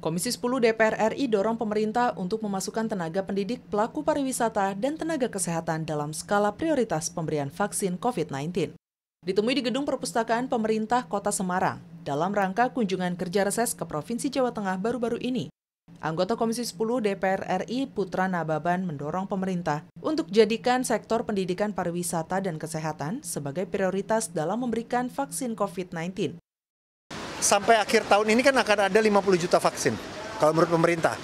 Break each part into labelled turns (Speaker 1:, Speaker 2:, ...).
Speaker 1: Komisi 10 DPR RI dorong pemerintah untuk memasukkan tenaga pendidik, pelaku pariwisata, dan tenaga kesehatan dalam skala prioritas pemberian vaksin COVID-19. Ditemui di Gedung Perpustakaan Pemerintah Kota Semarang, dalam rangka kunjungan kerja reses ke Provinsi Jawa Tengah baru-baru ini, Anggota Komisi 10 DPR RI Putra Nababan mendorong pemerintah untuk jadikan sektor pendidikan pariwisata dan kesehatan sebagai prioritas dalam memberikan vaksin COVID-19.
Speaker 2: Sampai akhir tahun ini kan akan ada 50 juta vaksin kalau menurut pemerintah.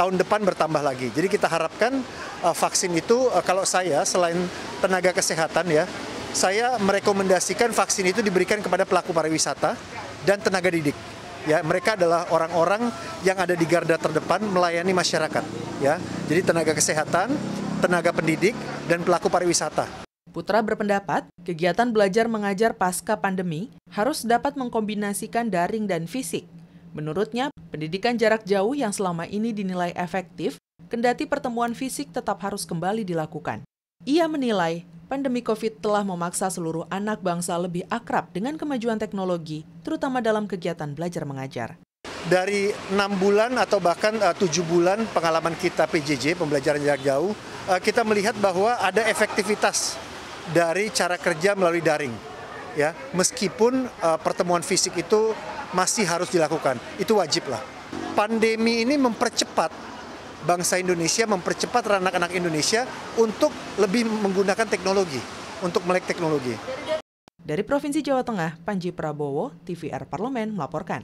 Speaker 2: Tahun depan bertambah lagi. Jadi kita harapkan uh, vaksin itu uh, kalau saya selain tenaga kesehatan ya, saya merekomendasikan vaksin itu diberikan kepada pelaku pariwisata dan tenaga didik ya mereka adalah orang-orang yang ada di garda terdepan melayani masyarakat ya jadi tenaga kesehatan tenaga pendidik dan pelaku pariwisata
Speaker 1: Putra berpendapat, kegiatan belajar mengajar pasca pandemi harus dapat mengkombinasikan daring dan fisik. Menurutnya, pendidikan jarak jauh yang selama ini dinilai efektif, kendati pertemuan fisik tetap harus kembali dilakukan. Ia menilai pandemi COVID telah memaksa seluruh anak bangsa lebih akrab dengan kemajuan teknologi, terutama dalam kegiatan belajar mengajar.
Speaker 2: Dari enam bulan atau bahkan eh, tujuh bulan pengalaman kita PJJ, pembelajaran jarak jauh, eh, kita melihat bahwa ada efektivitas dari cara kerja melalui daring. Ya, meskipun eh, pertemuan fisik itu masih harus dilakukan, itu wajib lah. Pandemi ini mempercepat bangsa Indonesia, mempercepat anak-anak Indonesia untuk lebih menggunakan teknologi, untuk melek teknologi.
Speaker 1: Dari Provinsi Jawa Tengah, Panji Prabowo, TVR Parlemen melaporkan.